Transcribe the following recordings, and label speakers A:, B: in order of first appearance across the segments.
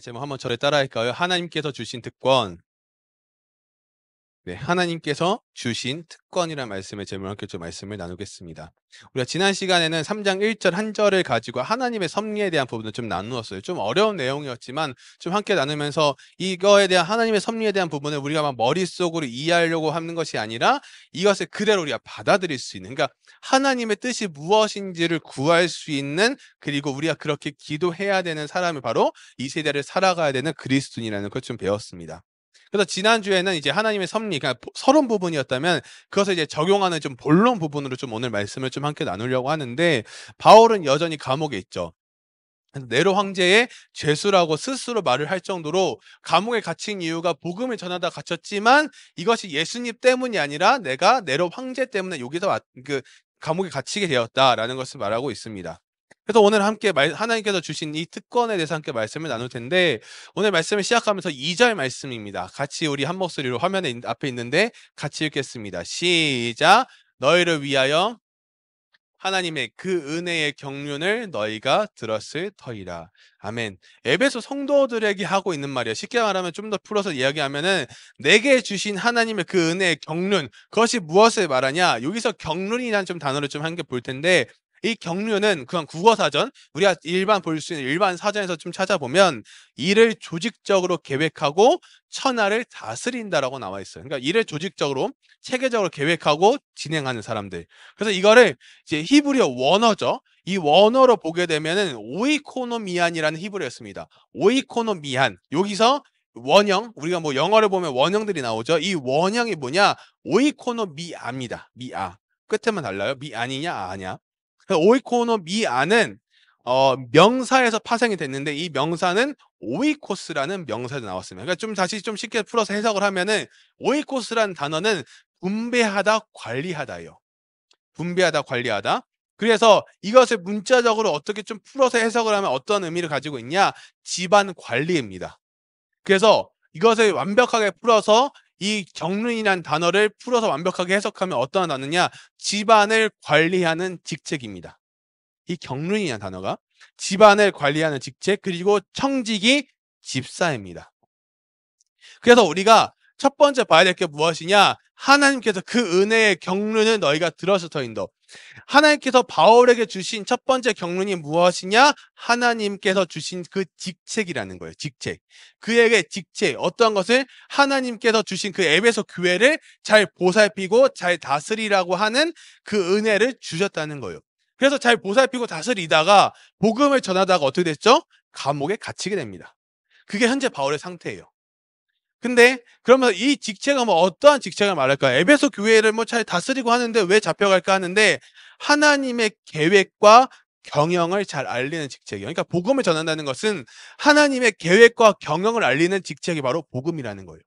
A: 제목 한번 저를 따라할까요? 하나님께서 주신 특권. 네, 하나님께서 주신 특권이라는 말씀의 제목을 함께 좀 말씀을 나누겠습니다. 우리가 지난 시간에는 3장 1절 1절을 가지고 하나님의 섭리에 대한 부분을 좀 나누었어요. 좀 어려운 내용이었지만 좀 함께 나누면서 이거에 대한 하나님의 섭리에 대한 부분을 우리가 막 머릿속으로 이해하려고 하는 것이 아니라 이것을 그대로 우리가 받아들일 수 있는 그러니까 하나님의 뜻이 무엇인지를 구할 수 있는 그리고 우리가 그렇게 기도해야 되는 사람이 바로 이 세대를 살아가야 되는 그리스도인이라는 걸 좀 배웠습니다. 그래서 지난주에는 이제 하나님의 섭리, 그러니까 서론 부분이었다면 그것을 이제 적용하는 좀 본론 부분으로 좀 오늘 말씀을 좀 함께 나누려고 하는데 바울은 여전히 감옥에 있죠. 네로 황제의 죄수라고 스스로 말을 할 정도로 감옥에 갇힌 이유가 복음을 전하다 갇혔지만 이것이 예수님 때문이 아니라 내가 네로 황제 때문에 여기서 그 감옥에 갇히게 되었다라는 것을 말하고 있습니다. 그래서 오늘 함께 하나님께서 주신 이 특권에 대해서 함께 말씀을 나눌 텐데 오늘 말씀을 시작하면서 2절 말씀입니다. 같이 우리 한 목소리로 화면에 앞에 있는데 같이 읽겠습니다. 시작. 너희를 위하여 하나님의 그 은혜의 경륜을 너희가 들었을 터이라. 아멘. 에베소 성도들에게 하고 있는 말이야. 쉽게 말하면 좀 더 풀어서 이야기하면은 내게 주신 하나님의 그 은혜의 경륜 그것이 무엇을 말하냐? 여기서 경륜이란 좀 단어를 좀 함께 볼 텐데 이경륜은 그냥 국어사전, 우리가 일반 볼 수 있는 일반 사전에서 좀 찾아보면 일을 조직적으로 계획하고 천하를 다스린다라고 나와 있어요. 그러니까 일을 조직적으로 체계적으로 계획하고 진행하는 사람들. 그래서 이거를 이제 히브리어 원어죠. 이 원어로 보게 되면은 오이코노미안이라는 히브리어였습니다. 오이코노미안. 여기서 원형 우리가 뭐 영어를 보면 원형들이 나오죠. 이 원형이 뭐냐? 오이코노미아입니다. 미아. 끝에만 달라요. 미아니냐 아냐. 그 오이코노미 안은 어, 명사에서 파생이 됐는데 이 명사는 오이코스라는 명사에 나왔습니다. 그러니까 좀 다시 좀 쉽게 풀어서 해석을 하면은 오이코스라는 단어는 분배하다, 관리하다요 분배하다, 관리하다. 그래서 이것을 문자적으로 어떻게 좀 풀어서 해석을 하면 어떤 의미를 가지고 있냐? 집안 관리입니다. 그래서 이것을 완벽하게 풀어서 이 경륜이란 단어를 풀어서 완벽하게 해석하면 어떠한 단어냐? 집안을 관리하는 직책입니다. 이 경륜이란 단어가 집안을 관리하는 직책 그리고 청직이 집사입니다. 그래서 우리가 첫 번째 봐야 될 게 무엇이냐? 하나님께서 그 은혜의 경륜을 너희가 들었을 터인도. 하나님께서 바울에게 주신 첫 번째 경륜이 무엇이냐? 하나님께서 주신 그 직책이라는 거예요. 직책. 그에게 직책. 어떠한 것을 하나님께서 주신 그 에베소 교회를 잘 보살피고 잘 다스리라고 하는 그 은혜를 주셨다는 거예요. 그래서 잘 보살피고 다스리다가 복음을 전하다가 어떻게 됐죠? 감옥에 갇히게 됩니다. 그게 현재 바울의 상태예요. 근데 그러면이 직책은 뭐 어떠한 직책을 말할까? 에베소 교회를 뭐잘 다스리고 하는데 왜 잡혀갈까 하는데 하나님의 계획과 경영을 잘 알리는 직책이에요. 그러니까 복음을 전한다는 것은 하나님의 계획과 경영을 알리는 직책이 바로 복음이라는 거예요.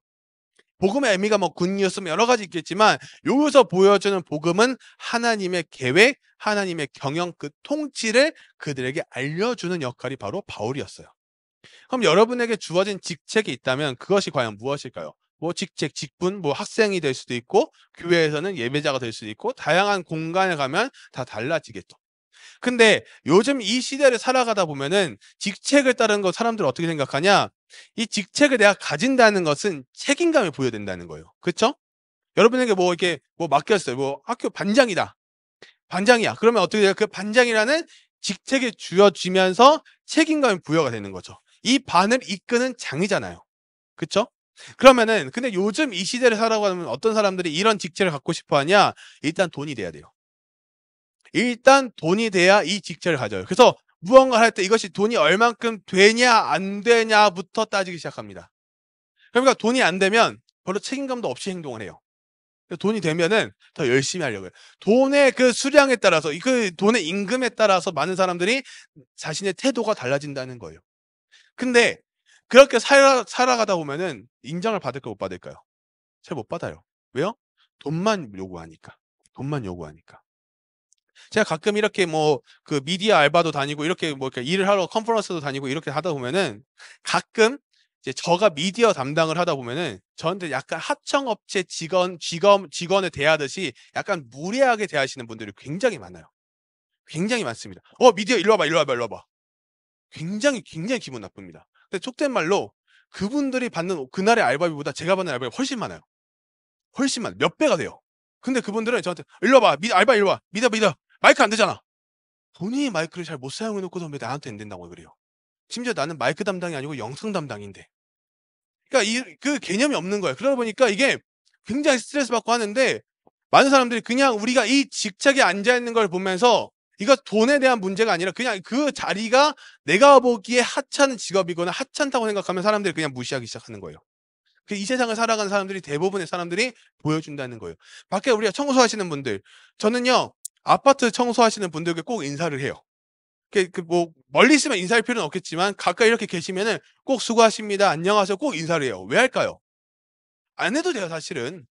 A: 복음의 의미가 뭐 굿뉴스 여러 가지 있겠지만 여기서 보여주는 복음은 하나님의 계획, 하나님의 경영 그 통치를 그들에게 알려주는 역할이 바로 바울이었어요. 그럼 여러분에게 주어진 직책이 있다면 그것이 과연 무엇일까요? 뭐 직책, 직분, 뭐 학생이 될 수도 있고 교회에서는 예배자가 될 수도 있고 다양한 공간에 가면 다 달라지겠죠. 근데 요즘 이 시대를 살아가다 보면은 직책을 따른 거 사람들 어떻게 생각하냐? 이 직책을 내가 가진다는 것은 책임감이 보여된다는 거예요. 그렇죠? 여러분에게 뭐 이렇게 뭐 맡겼어요. 뭐 학교 반장이다. 반장이야. 그러면 어떻게 돼요? 그 반장이라는 직책이 주어지면서 책임감이 부여가 되는 거죠. 이 반을 이끄는 장이잖아요. 그쵸? 그러면은 근데 요즘 이 시대를 살아가면 어떤 사람들이 이런 직책을 갖고 싶어 하냐? 일단 돈이 돼야 돼요. 일단 돈이 돼야 이 직책을 가져요. 그래서 무언가를 할 때 이것이 돈이 얼만큼 되냐 안 되냐부터 따지기 시작합니다. 그러니까 돈이 안 되면 별로 책임감도 없이 행동을 해요. 돈이 되면은 더 열심히 하려고 해요. 돈의 그 수량에 따라서 그 돈의 임금에 따라서 많은 사람들이 자신의 태도가 달라진다는 거예요. 근데 그렇게 살아, 살아가다 보면은 인정을 받을까 못 받을까요? 잘 못 받아요. 왜요? 돈만 요구하니까. 돈만 요구하니까. 제가 가끔 이렇게 뭐 그 미디어 알바도 다니고 이렇게 뭐 이렇게 일을 하러 컨퍼런스도 다니고 이렇게 하다 보면은 가끔 이제 저가 미디어 담당을 하다 보면은 저한테 약간 하청업체 직원 직원 직원을 대하듯이 약간 무례하게 대하시는 분들이 굉장히 많아요. 굉장히 많습니다. 어 미디어 일로 와봐 일로 와봐 일로 와봐 굉장히 굉장히 기분 나쁩니다. 근데 속된 말로 그분들이 받는 그날의 알바비보다 제가 받는 알바비 훨씬 많아요. 훨씬 많, 아요몇 배가 돼요. 근데 그분들은 저한테 일로 와봐, 미, 알바 일로 와, 미다 미다. 마이크 안 되잖아. 본인이 마이크를 잘 못 사용해 놓고서 왜 나한테 안 된다고 그래요. 심지어 나는 마이크 담당이 아니고 영상 담당인데. 그러니까 이, 그 개념이 없는 거예요. 그러다 보니까 이게 굉장히 스트레스 받고 하는데 많은 사람들이 그냥 우리가 이 직책에 앉아 있는 걸 보면서 이거 돈에 대한 문제가 아니라 그냥 그 자리가 내가 보기에 하찮은 직업이거나 하찮다고 생각하면 사람들이 그냥 무시하기 시작하는 거예요. 그 이 세상을 살아가는 사람들이 대부분의 사람들이 보여준다는 거예요. 밖에 우리가 청소하시는 분들, 저는요 아파트 청소하시는 분들께 꼭 인사를 해요. 그뭐 그 멀리 있으면 인사할 필요는 없겠지만 가까이 이렇게 계시면은 꼭 수고하십니다, 안녕하세요, 꼭 인사를 해요. 왜 할까요? 안 해도 돼요, 사실은.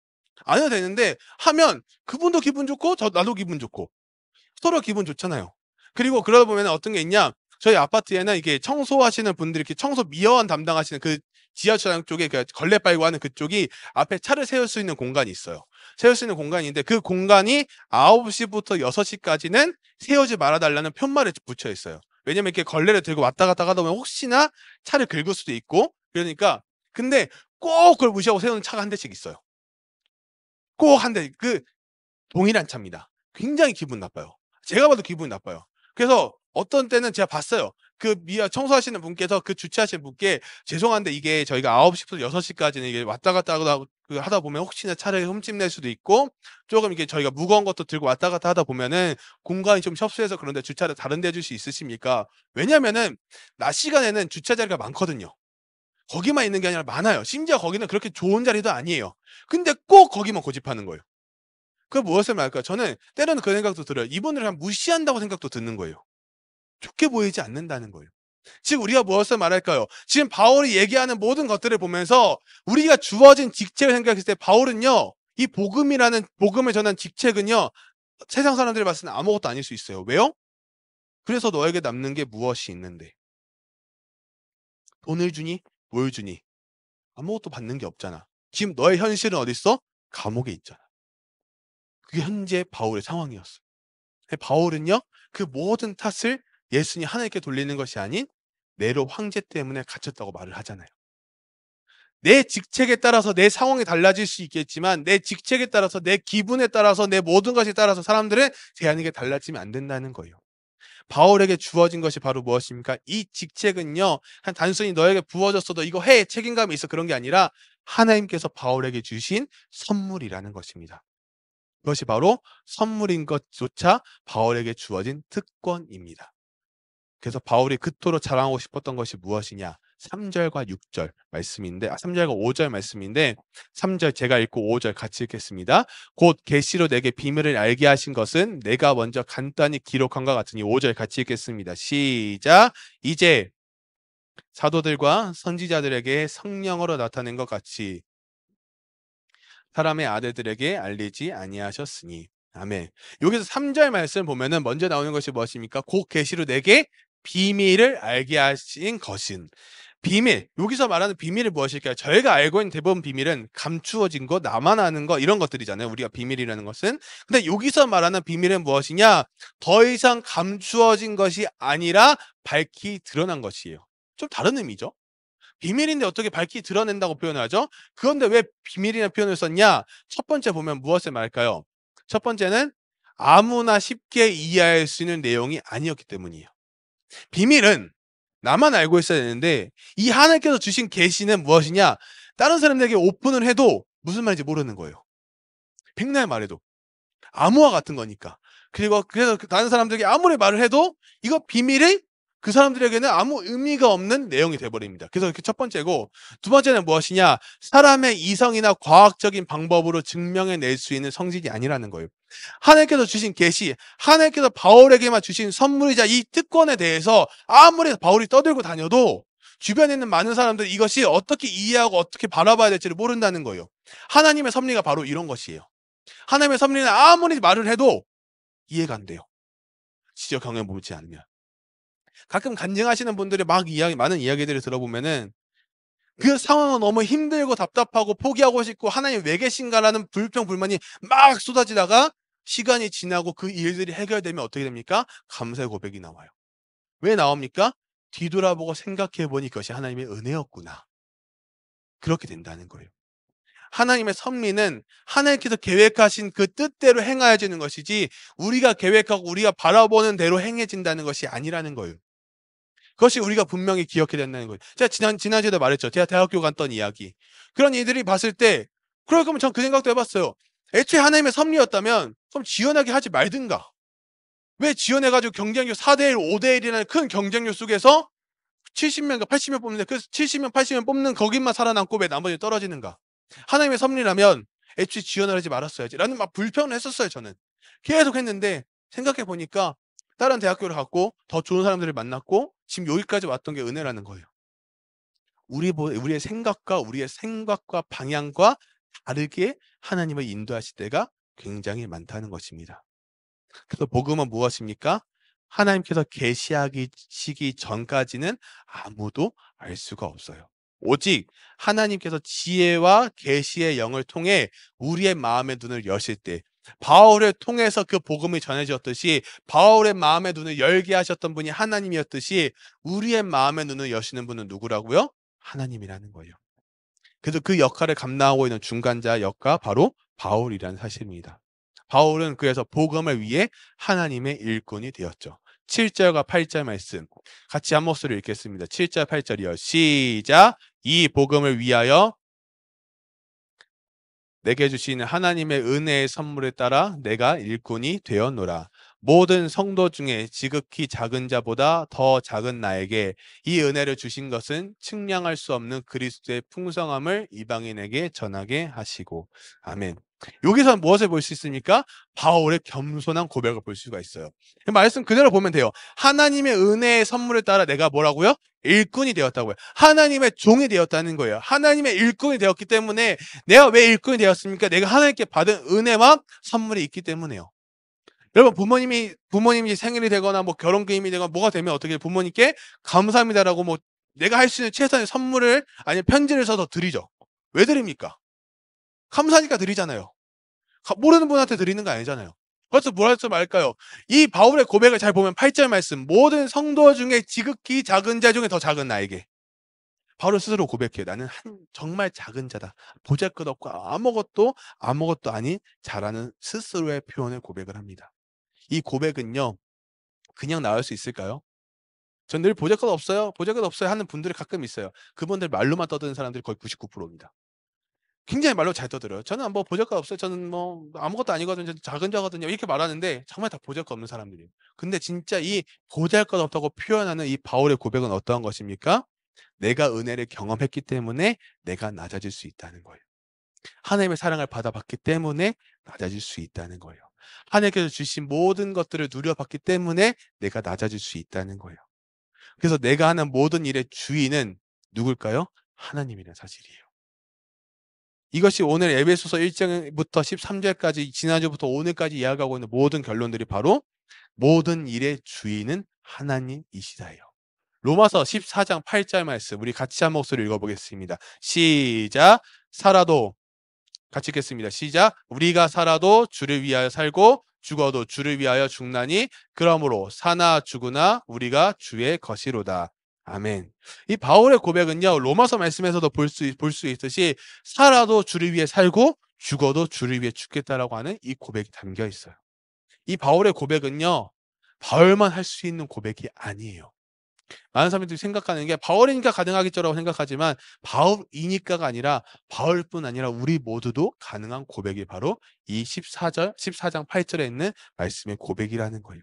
A: 안 해도 되는데 하면 그분도 기분 좋고 저 나도 기분 좋고 서로 기분 좋잖아요. 그리고 그러다 보면 어떤 게 있냐? 저희 아파트에는 이게 청소하시는 분들이 이렇게 청소 미화원 담당하시는 그 지하철장 쪽에 그 걸레 빨고 하는 그쪽이 앞에 차를 세울 수 있는 공간이 있어요. 세울 수 있는 공간인데 그 공간이 9시부터 6시까지는 세우지 말아달라는 편말에 붙여 있어요. 왜냐면 이렇게 걸레를 들고 왔다 갔다 하다 보면 혹시나 차를 긁을 수도 있고 그러니까 근데 꼭 그걸 무시하고 세우는 차가 한 대씩 있어요. 꼭 한 대, 그 동일한 차입니다. 굉장히 기분 나빠요. 제가 봐도 기분이 나빠요. 그래서 어떤 때는 제가 봤어요. 그 미아 청소하시는 분께서 그주차하시는 분께 죄송한데 이게 저희가 9시부터 6시까지는 이게 왔다 갔다 하다, 그 하다 보면 혹시나 차를 흠집 낼 수도 있고 조금 이게 저희가 무거운 것도 들고 왔다 갔다 하다 보면은 공간이 좀 협소해서 그런데 주차를 다른 데 해줄 수 있으십니까? 왜냐면은 낮 시간에는 주차 자리가 많거든요. 거기만 있는 게 아니라 많아요. 심지어 거기는 그렇게 좋은 자리도 아니에요. 근데 꼭 거기만 고집하는 거예요. 그 무엇을 말할까 저는 때로는 그 생각도 들어요. 이분을 그냥 무시한다고 생각도 듣는 거예요. 좋게 보이지 않는다는 거예요. 지금 우리가 무엇을 말할까요? 지금 바울이 얘기하는 모든 것들을 보면서 우리가 주어진 직책을 생각했을 때 바울은요. 이 복음이라는 복음을 전한 직책은요. 세상 사람들이 봤을 때 아무것도 아닐 수 있어요. 왜요? 그래서 너에게 남는 게 무엇이 있는데? 돈을 주니? 뭘 주니? 아무것도 받는 게 없잖아. 지금 너의 현실은 어디 있어? 감옥에 있잖아. 그게 현재 바울의 상황이었어요. 바울은요, 그 모든 탓을 예수님 이 하나님께 돌리는 것이 아닌 내로 황제 때문에 갇혔다고 말을 하잖아요. 내 직책에 따라서 내 상황이 달라질 수 있겠지만 내 직책에 따라서 내 기분에 따라서 내 모든 것에 따라서 사람들은 제한이게 달라지면 안 된다는 거예요. 바울에게 주어진 것이 바로 무엇입니까? 이 직책은요, 단순히 너에게 부어졌어도 이거 해 책임감이 있어 그런 게 아니라 하나님께서 바울에게 주신 선물이라는 것입니다. 그것이 바로 선물인 것조차 바울에게 주어진 특권입니다. 그래서 바울이 그토록 자랑하고 싶었던 것이 무엇이냐? 3절과 6절 말씀인데 아, 3절과 5절 말씀인데 3절 제가 읽고 5절 같이 읽겠습니다. 곧 계시로 내게 비밀을 알게 하신 것은 내가 먼저 간단히 기록한 것 같으니 5절 같이 읽겠습니다. 시작. 이제 사도들과 선지자들에게 성령으로 나타낸 것 같이 사람의 아들들에게 알리지 아니하셨으니 아멘. 여기서 3절 말씀 보면은 먼저 나오는 것이 무엇입니까? 곧 계시로 내게 비밀을 알게 하신 것은 비밀 여기서 말하는 비밀이 무엇일까요? 저희가 알고 있는 대부분 비밀은 감추어진 거, 나만 아는 거 이런 것들이잖아요. 우리가 비밀이라는 것은 근데 여기서 말하는 비밀은 무엇이냐? 더 이상 감추어진 것이 아니라 밝히 드러난 것이에요. 좀 다른 의미죠. 비밀인데 어떻게 밝히 드러낸다고 표현을 하죠? 그런데 왜 비밀이라는 표현을 썼냐? 첫 번째 보면 무엇을 말할까요? 첫 번째는 아무나 쉽게 이해할 수 있는 내용이 아니었기 때문이에요. 비밀은 나만 알고 있어야 되는데 이 하나님께서 주신 계시는 무엇이냐? 다른 사람들에게 오픈을 해도 무슨 말인지 모르는 거예요. 백날 말해도 암호와 같은 거니까. 그리고 그래서 다른 사람들에게 아무리 말을 해도 이거 비밀의 그 사람들에게는 아무 의미가 없는 내용이 돼버립니다. 그래서 이렇게 첫 번째고 두 번째는 무엇이냐 사람의 이성이나 과학적인 방법으로 증명해낼 수 있는 성질이 아니라는 거예요. 하나님께서 주신 계시, 하나님께서 바울에게만 주신 선물이자 이 특권에 대해서 아무리 바울이 떠들고 다녀도 주변에 있는 많은 사람들 이것이 어떻게 이해하고 어떻게 바라봐야 될지를 모른다는 거예요. 하나님의 섭리가 바로 이런 것이에요. 하나님의 섭리는 아무리 말을 해도 이해가 안 돼요. 지적 경험 보지 않으면. 가끔 간증하시는 분들이 막 이야기 많은 이야기들을 들어보면은 그 상황은 너무 힘들고 답답하고 포기하고 싶고 하나님 왜 계신가라는 불평 불만이 막 쏟아지다가 시간이 지나고 그 일들이 해결되면 어떻게 됩니까? 감사의 고백이 나와요. 왜 나옵니까? 뒤돌아보고 생각해보니 그것이 하나님의 은혜였구나. 그렇게 된다는 거예요. 하나님의 선리는 하나님께서 계획하신 그 뜻대로 행하여지는 것이지 우리가 계획하고 우리가 바라보는 대로 행해진다는 것이 아니라는 거예요. 그것이 우리가 분명히 기억해야 된다는 거예요. 제가 지난, 지난주에도 말했죠. 제가 대학교 갔던 이야기. 그런 이들이 봤을 때, 그럴 거면 전 그 생각도 해봤어요. 애초에 하나님의 섭리였다면, 그럼 지원하게 하지 말든가. 왜 지원해가지고 경쟁률 4대1, 5대1이라는 큰 경쟁률 속에서 70명과 80명 뽑는데, 그 70명, 80명 뽑는 거기만 살아남고 왜 나머지 떨어지는가. 하나님의 섭리라면, 애초에 지원을 하지 말았어야지. 라는 막 불평을 했었어요, 저는. 계속 했는데, 생각해보니까, 다른 대학교를 갔고, 더 좋은 사람들을 만났고, 지금 여기까지 왔던 게 은혜라는 거예요. 우리 우리의 생각과 우리의 생각과 방향과 다르게 하나님을 인도하실 때가 굉장히 많다는 것입니다. 그래서 복음은 무엇입니까? 하나님께서 계시하시기 전까지는 아무도 알 수가 없어요. 오직 하나님께서 지혜와 계시의 영을 통해 우리의 마음의 눈을 여실 때 바울을 통해서 그 복음이 전해졌듯이 바울의 마음의 눈을 열게 하셨던 분이 하나님이었듯이 우리의 마음의 눈을 여시는 분은 누구라고요? 하나님이라는 거예요. 그래서 그 역할을 감당하고 있는 중간자 역가 바로 바울이라는 사실입니다. 바울은 그래서 복음을 위해 하나님의 일꾼이 되었죠. 7절과 8절 말씀 같이 한 목소리 읽겠습니다. 7절 8절이요. 시작 이 복음을 위하여 내게 주신 하나님의 은혜의 선물에 따라 내가 일꾼이 되었노라. 모든 성도 중에 지극히 작은 자보다 더 작은 나에게 이 은혜를 주신 것은 측량할 수 없는 그리스도의 풍성함을 이방인에게 전하게 하시고. 아멘. 여기서 무엇을 볼 수 있습니까? 바울의 겸손한 고백을 볼 수가 있어요. 그 말씀 그대로 보면 돼요. 하나님의 은혜의 선물을 따라 내가 뭐라고요? 일꾼이 되었다고요. 하나님의 종이 되었다는 거예요. 하나님의 일꾼이 되었기 때문에 내가 왜 일꾼이 되었습니까? 내가 하나님께 받은 은혜와 선물이 있기 때문에요. 여러분 부모님이 부모님이 생일이 되거나 뭐결혼기임이 되거나 뭐가 되면 어떻게 부모님께 감사합니다라고 뭐 내가 할 수 있는 최선의 선물을 아니면 편지를 써서 드리죠. 왜 드립니까? 감사하니까 드리잖아요. 모르는 분한테 드리는 거 아니잖아요. 그것도 뭐라서 말까요? 이 바울의 고백을 잘 보면 8절 말씀 모든 성도 중에 지극히 작은 자 중에 더 작은 나에게 바울 스스로 고백해요. 나는 한 정말 작은 자다. 보잘것없고 아무것도 아무것도 아닌 자라는 스스로의 표현을 고백을 합니다. 이 고백은요. 그냥 나올 수 있을까요? 전 늘 보잘것없어요. 보잘것없어요 하는 분들이 가끔 있어요. 그분들 말로만 떠드는 사람들이 거의 99%입니다. 굉장히 말로 잘 떠들어요. 저는 뭐 보잘것 없어요. 저는 뭐 아무것도 아니거든요. 작은 자거든요. 이렇게 말하는데 정말 다 보잘것 없는 사람들이에요. 근데 진짜 이 보잘것 없다고 표현하는 이 바울의 고백은 어떠한 것입니까? 내가 은혜를 경험했기 때문에 내가 낮아질 수 있다는 거예요. 하나님의 사랑을 받아봤기 때문에 낮아질 수 있다는 거예요. 하나님께서 주신 모든 것들을 누려봤기 때문에 내가 낮아질 수 있다는 거예요. 그래서 내가 하는 모든 일의 주인은 누굴까요? 하나님이란 사실이에요. 이것이 오늘 에베소서 1장부터 13절까지 지난주부터 오늘까지 이야기하고 있는 모든 결론들이 바로 모든 일의 주인은 하나님이시다요 로마서 14장 8절 말씀 우리 같이 한 목소리 읽어보겠습니다. 시작 살아도 같이 읽겠습니다. 시작 우리가 살아도 주를 위하여 살고 죽어도 주를 위하여 죽나니 그러므로 사나 죽으나 우리가 주의 것이로다. 아멘. 이 바울의 고백은요, 로마서 말씀에서도 볼 수, 볼수 있듯이, 살아도 주를 위해 살고, 죽어도 주를 위해 죽겠다라고 하는 이 고백이 담겨 있어요. 이 바울의 고백은요, 바울만 할 수 있는 고백이 아니에요. 많은 사람들이 생각하는 게 바울이니까 가능하겠죠라고 생각하지만 바울이니까가 아니라 바울뿐 아니라 우리 모두도 가능한 고백이 바로 이 14절, 14장 8절에 있는 말씀의 고백이라는 거예요.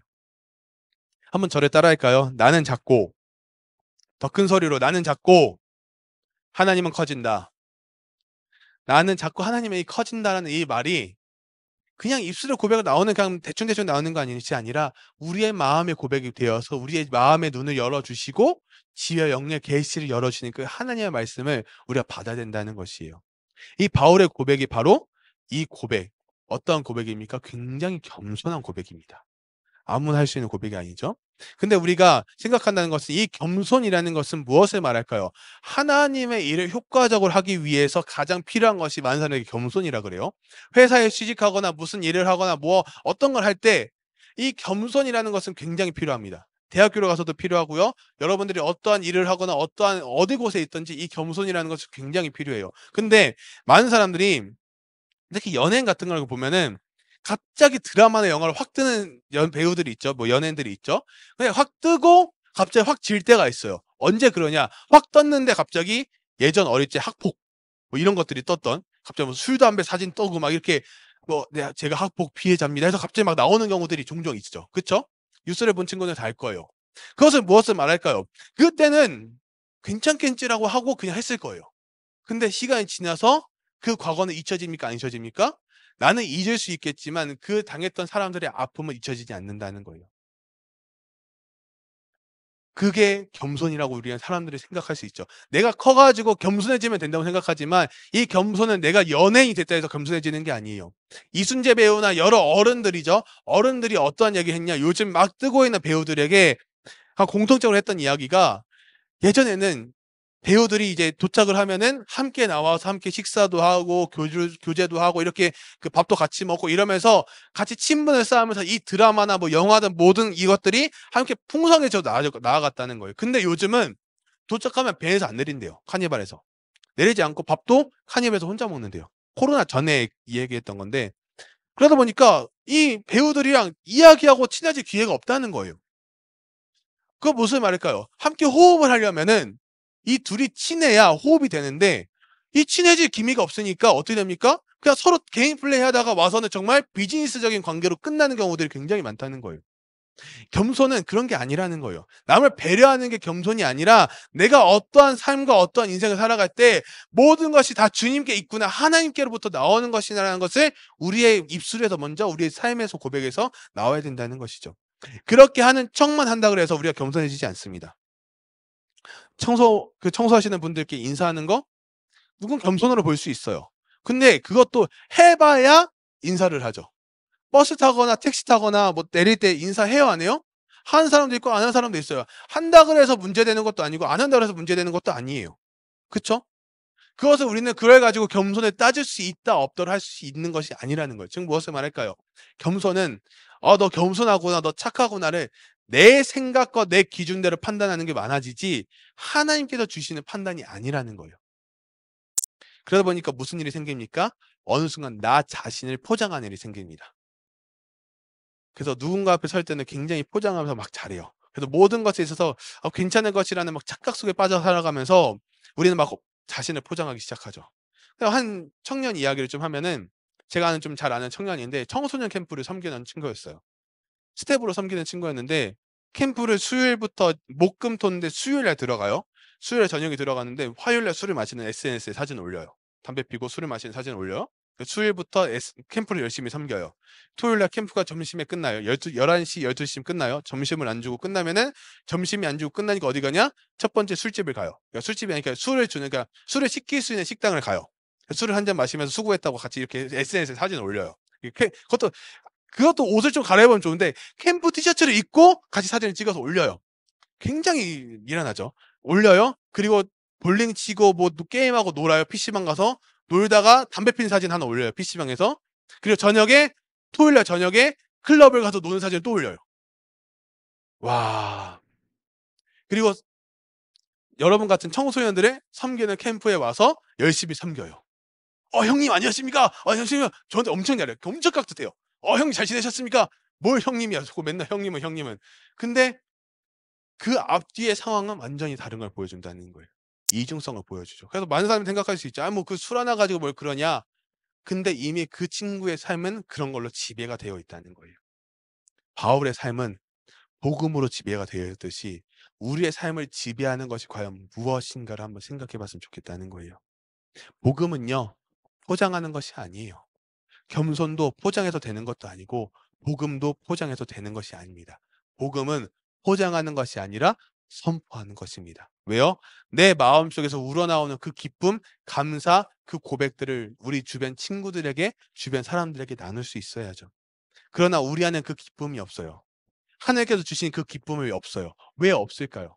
A: 한번 저를 따라할까요? 나는 작고 더큰 소리로 나는 작고 하나님은 커진다. 나는 자꾸 하나님의 커진다라는 이 말이 그냥 입술의 고백 나오는 그냥 대충대충 나오는 거 아니지 아니라 우리의 마음의 고백이 되어서 우리의 마음의 눈을 열어주시고 지혜 영의 계시를 열어주시는 그 하나님의 말씀을 우리가 받아야 된다는 것이에요. 이 바울의 고백이 바로 이 고백 어떠한 고백입니까? 굉장히 겸손한 고백입니다. 아무나 할 수 있는 고백이 아니죠. 근데 우리가 생각한다는 것은 이 겸손이라는 것은 무엇을 말할까요? 하나님의 일을 효과적으로 하기 위해서 가장 필요한 것이 많은 사람에게 겸손이라 그래요. 회사에 취직하거나 무슨 일을 하거나 뭐 어떤 걸 할 때 이 겸손이라는 것은 굉장히 필요합니다. 대학교로 가서도 필요하고요. 여러분들이 어떠한 일을 하거나 어떠한 어디 곳에 있든지 이 겸손이라는 것이 굉장히 필요해요. 근데 많은 사람들이 특히 연예인 같은 걸 보면은 갑자기 드라마나 영화를 확 뜨는 연 배우들이 있죠. 뭐 연예인들이 있죠. 그냥 확 뜨고 갑자기 확 질 때가 있어요. 언제 그러냐? 확 떴는데 갑자기 예전 어릴 때 학폭 뭐 이런 것들이 떴던 갑자기 뭐 술, 담배 사진 떠고 막 이렇게 뭐 내가 제가 학폭 피해자입니다 해서 갑자기 막 나오는 경우들이 종종 있죠. 그쵸? 뉴스를 본 친구는 다 알 거예요. 그것을 무엇을 말할까요? 그때는 괜찮겠지라고 하고 그냥 했을 거예요. 근데 시간이 지나서 그 과거는 잊혀집니까? 안 잊혀집니까? 나는 잊을 수 있겠지만 그 당했던 사람들의 아픔은 잊혀지지 않는다는 거예요. 그게 겸손이라고 우리는 사람들이 생각할 수 있죠. 내가 커가지고 겸손해지면 된다고 생각하지만 이 겸손은 내가 연예인이 됐다 해서 겸손해지는 게 아니에요. 이순재 배우나 여러 어른들이죠. 어른들이 어떠한 얘기 했냐. 요즘 막 뜨고 있는 배우들에게 공통적으로 했던 이야기가 예전에는 배우들이 이제 도착을 하면은 함께 나와서 함께 식사도 하고 교주, 교제도 하고 이렇게 그 밥도 같이 먹고 이러면서 같이 친분을 쌓으면서 이 드라마나 뭐 영화든 모든 이것들이 함께 풍성해져 나아갔다는 거예요. 근데 요즘은 도착하면 배에서 안 내린대요. 카니발에서. 내리지 않고 밥도 카니발에서 혼자 먹는데요. 코로나 전에 얘기했던 건데 그러다 보니까 이 배우들이랑 이야기하고 친해질 기회가 없다는 거예요. 그 무슨 말일까요? 함께 호흡을 하려면은 이 둘이 친해야 호흡이 되는데 이 친해질 기미가 없으니까 어떻게 됩니까? 그냥 서로 개인 플레이 하다가 와서는 정말 비즈니스적인 관계로 끝나는 경우들이 굉장히 많다는 거예요. 겸손은 그런 게 아니라는 거예요. 남을 배려하는 게 겸손이 아니라 내가 어떠한 삶과 어떠한 인생을 살아갈 때 모든 것이 다 주님께 있구나 하나님께로부터 나오는 것이라는 것을 우리의 입술에서 먼저 우리의 삶에서 고백해서 나와야 된다는 것이죠. 그렇게 하는 척만 한다 그래서 우리가 겸손해지지 않습니다. 청소 그 청소하시는 분들께 인사하는 거 누군 겸손으로 볼 수 있어요. 근데 그것도 해봐야 인사를 하죠. 버스 타거나 택시 타거나 뭐 내릴 때 인사해요 안 해요? 하는 사람도 있고 안 하는 사람도 있어요. 한다 그래서 문제되는 것도 아니고 안 한다 그래서 문제되는 것도 아니에요. 그쵸? 그것을 우리는 그걸 가지고 겸손에 따질 수 있다 없더라 할수 있는 것이 아니라는 거예요. 지금 무엇을 말할까요? 겸손은 어너 아, 겸손하구나 너 착하구나를 내 생각과 내 기준대로 판단하는 게 많아지지 하나님께서 주시는 판단이 아니라는 거예요. 그러다 보니까 무슨 일이 생깁니까? 어느 순간 나 자신을 포장하는 일이 생깁니다. 그래서 누군가 앞에 설 때는 굉장히 포장하면서 막 잘해요. 그래서 모든 것에 있어서 아, 괜찮은 것이라는 막 착각 속에 빠져 살아가면서 우리는 막 자신을 포장하기 시작하죠. 한 청년 이야기를 좀 하면은 제가 아는 좀 잘 아는 청년인데 청소년 캠프를 섬기는 친구였어요. 스텝으로 섬기는 친구였는데 캠프를 수요일부터 목금 토인데 수요일날 들어가요. 수요일 저녁에 들어가는데 화요일날 술을 마시는 SNS에 사진 올려요. 담배 피고 술을 마시는 사진 올려요. 수요일부터 캠프를 열심히 섬겨요. 토요일날 캠프가 점심에 끝나요. 12, 11시, 12시쯤 끝나요. 점심을 안 주고 끝나면은 점심이 안 주고 끝나니까 어디 가냐? 첫 번째 술집을 가요. 그러니까 술집이 아니니까 그러니까 술을 주는, 그러니까 술을 시킬 수 있는 식당을 가요. 술을 한 잔 마시면서 수고했다고 같이 이렇게 SNS에 사진 올려요. 그것도 그것도 옷을 좀 갈아입으면 좋은데 캠프 티셔츠를 입고 같이 사진을 찍어서 올려요. 굉장히 미안하죠. 올려요. 그리고 볼링 치고 뭐 게임하고 놀아요. PC방 가서 놀다가 담배 피는 사진 하나 올려요. PC방에서. 그리고 저녁에 토요일 날 저녁에 클럽을 가서 노는 사진을 또 올려요. 와. 그리고 여러분 같은 청소년들의 섬기는 캠프에 와서 열심히 섬겨요. 어, 형님 안녕하십니까? 어, 안녕하 저한테 엄청 잘해요. 엄청 깍듯해요. 어, 형 잘 지내셨습니까? 뭘 형님이야. 자꾸 맨날 형님은 형님은. 근데 그 앞뒤의 상황은 완전히 다른 걸 보여준다는 거예요. 이중성을 보여주죠. 그래서 많은 사람이 생각할 수 있죠. 아, 뭐 그 술 하나 가지고 뭘 그러냐. 근데 이미 그 친구의 삶은 그런 걸로 지배가 되어 있다는 거예요. 바울의 삶은 복음으로 지배가 되어 있듯이 우리의 삶을 지배하는 것이 과연 무엇인가를 한번 생각해 봤으면 좋겠다는 거예요. 복음은요, 포장하는 것이 아니에요. 겸손도 포장해서 되는 것도 아니고 복음도 포장해서 되는 것이 아닙니다. 복음은 포장하는 것이 아니라 선포하는 것입니다. 왜요? 내 마음속에서 우러나오는 그 기쁨, 감사, 그 고백들을 우리 주변 친구들에게, 주변 사람들에게 나눌 수 있어야죠. 그러나 우리 안에 그 기쁨이 없어요. 하늘께서 주신 그 기쁨이 없어요. 왜 없을까요?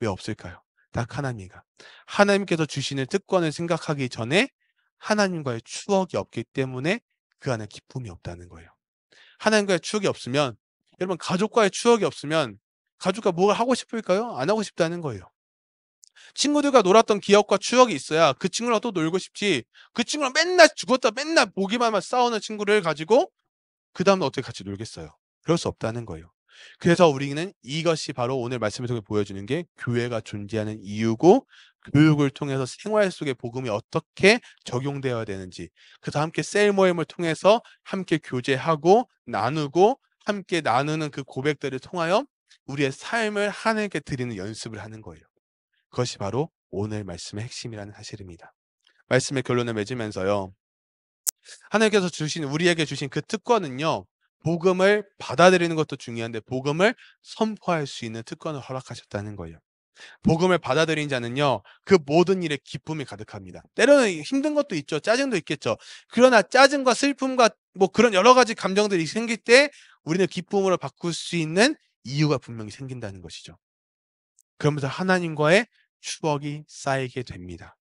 A: 왜 없을까요? 딱 하나님이가. 하나님께서 주시는 특권을 생각하기 전에 하나님과의 추억이 없기 때문에 그 안에 기쁨이 없다는 거예요. 하나님과의 추억이 없으면 여러분 가족과의 추억이 없으면 가족과 뭘 하고 싶을까요? 안 하고 싶다는 거예요. 친구들과 놀았던 기억과 추억이 있어야 그 친구랑 또 놀고 싶지 그 친구랑 맨날 죽었다 맨날 보기만 싸우는 친구를 가지고 그 다음에 어떻게 같이 놀겠어요? 그럴 수 없다는 거예요. 그래서 우리는 이것이 바로 오늘 말씀을 통해 보여주는 게 교회가 존재하는 이유고 교육을 통해서 생활 속의 복음이 어떻게 적용되어야 되는지 그래서 함께 셀 모임을 통해서 함께 교제하고 나누고 함께 나누는 그 고백들을 통하여 우리의 삶을 하나님께 드리는 연습을 하는 거예요. 그것이 바로 오늘 말씀의 핵심이라는 사실입니다. 말씀의 결론을 맺으면서요. 하나님께서 주신 우리에게 주신 그 특권은요. 복음을 받아들이는 것도 중요한데 복음을 선포할 수 있는 특권을 허락하셨다는 거예요. 복음을 받아들인 자는요, 그 모든 일에 기쁨이 가득합니다. 때로는 힘든 것도 있죠. 짜증도 있겠죠. 그러나 짜증과 슬픔과 뭐 그런 여러 가지 감정들이 생길 때 우리는 기쁨으로 바꿀 수 있는 이유가 분명히 생긴다는 것이죠. 그러면서 하나님과의 추억이 쌓이게 됩니다.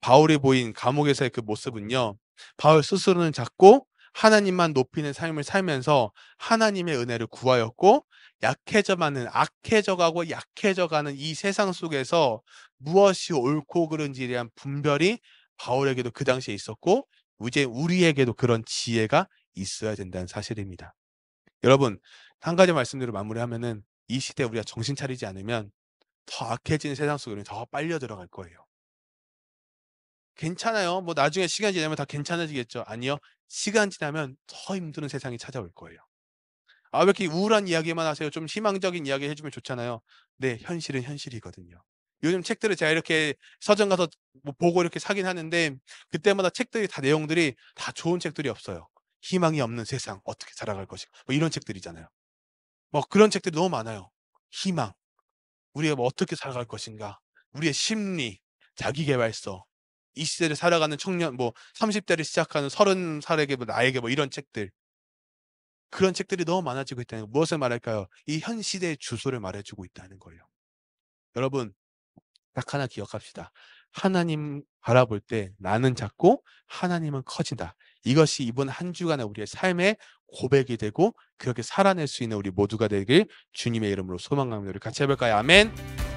A: 바울이 보인 감옥에서의 그 모습은요, 바울 스스로는 작고 하나님만 높이는 삶을 살면서 하나님의 은혜를 구하였고 약해져가는 악해져가고 약해져가는 이 세상 속에서 무엇이 옳고 그른지에 대한 분별이 바울에게도 그 당시에 있었고 이제 우리에게도 그런 지혜가 있어야 된다는 사실입니다. 여러분 한 가지 말씀대로 마무리하면은 이 시대 우리가 정신 차리지 않으면 더악해진 세상 속으로 더 빨려 들어갈 거예요. 괜찮아요. 뭐 나중에 시간 지나면 다 괜찮아지겠죠. 아니요. 시간 지나면 더 힘든 세상이 찾아올 거예요. 아, 왜 이렇게 우울한 이야기만 하세요? 좀 희망적인 이야기 해주면 좋잖아요. 네, 현실은 현실이거든요. 요즘 책들을 제가 이렇게 서점 가서 뭐 보고 이렇게 사긴 하는데 그때마다 책들이 다 내용들이 다 좋은 책들이 없어요. 희망이 없는 세상 어떻게 살아갈 것인가 뭐 이런 책들이잖아요. 뭐 그런 책들이 너무 많아요. 희망 우리가 뭐 어떻게 살아갈 것인가 우리의 심리 자기계발서 이 시대를 살아가는 청년 뭐 30대를 시작하는 30살에게 뭐 나에게 뭐 이런 책들 그런 책들이 너무 많아지고 있다는 거. 무엇을 말할까요? 이 현 시대의 주소를 말해주고 있다는 거예요. 여러분 딱 하나 기억합시다. 하나님 바라볼 때 나는 작고 하나님은 커진다. 이것이 이번 한 주간의 우리의 삶의 고백이 되고 그렇게 살아낼 수 있는 우리 모두가 되길 주님의 이름으로 소망합니다. 우리 같이 해볼까요? 아멘.